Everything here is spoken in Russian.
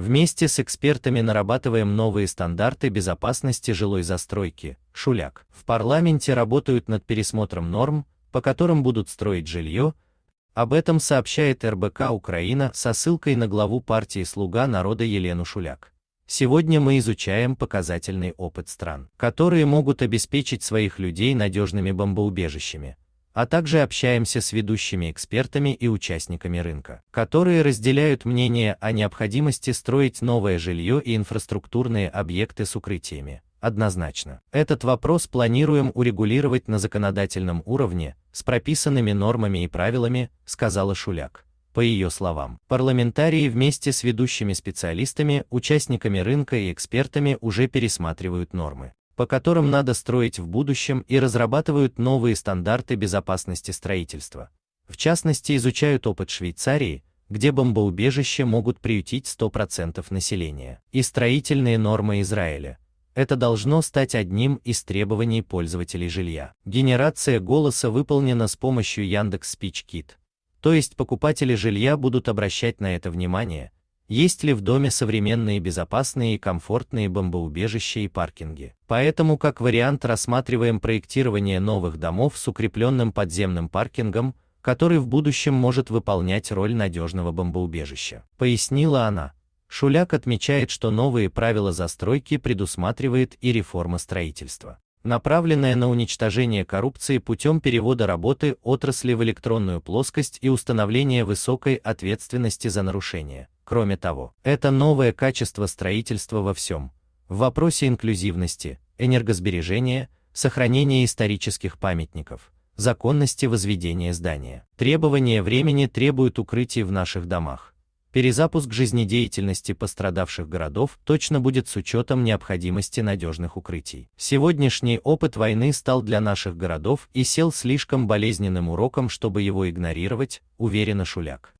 Вместе с экспертами нарабатываем новые стандарты безопасности жилой застройки. Шуляк. В парламенте работают над пересмотром норм, по которым будут строить жилье. Об этом сообщает РБК Украина со ссылкой на главу партии «Слуга народа» Елену Шуляк. Сегодня мы изучаем показательный опыт стран, которые могут обеспечить своих людей надежными бомбоубежищами, а также общаемся с ведущими экспертами и участниками рынка, которые разделяют мнение о необходимости строить новое жилье и инфраструктурные объекты с укрытиями. Однозначно, этот вопрос планируем урегулировать на законодательном уровне, с прописанными нормами и правилами, сказала Шуляк. По ее словам, парламентарии вместе с ведущими специалистами, участниками рынка и экспертами уже пересматривают нормы, по которым надо строить в будущем и разрабатывают новые стандарты безопасности строительства. В частности, изучают опыт Швейцарии, где бомбоубежища могут приютить 100% населения, и строительные нормы Израиля. Это должно стать одним из требований пользователей жилья. Генерация голоса выполнена с помощью Яндекс Speech То есть покупатели жилья будут обращать на это внимание, есть ли в доме современные безопасные и комфортные бомбоубежища и паркинги. Поэтому как вариант рассматриваем проектирование новых домов с укрепленным подземным паркингом, который в будущем может выполнять роль надежного бомбоубежища. Пояснила она. Шуляк отмечает, что новые правила застройки предусматривает и реформа строительства направленная на уничтожение коррупции путем перевода работы отрасли в электронную плоскость и установление высокой ответственности за нарушения. Кроме того, это новое качество строительства во всем. В вопросе инклюзивности, энергосбережения, сохранения исторических памятников, законности возведения здания. Требования времени требуют укрытий в наших домах. Перезапуск жизнедеятельности пострадавших городов точно будет с учетом необходимости надежных укрытий. Сегодняшний опыт войны стал для наших городов и сел слишком болезненным уроком, чтобы его игнорировать, уверенно Шуляк.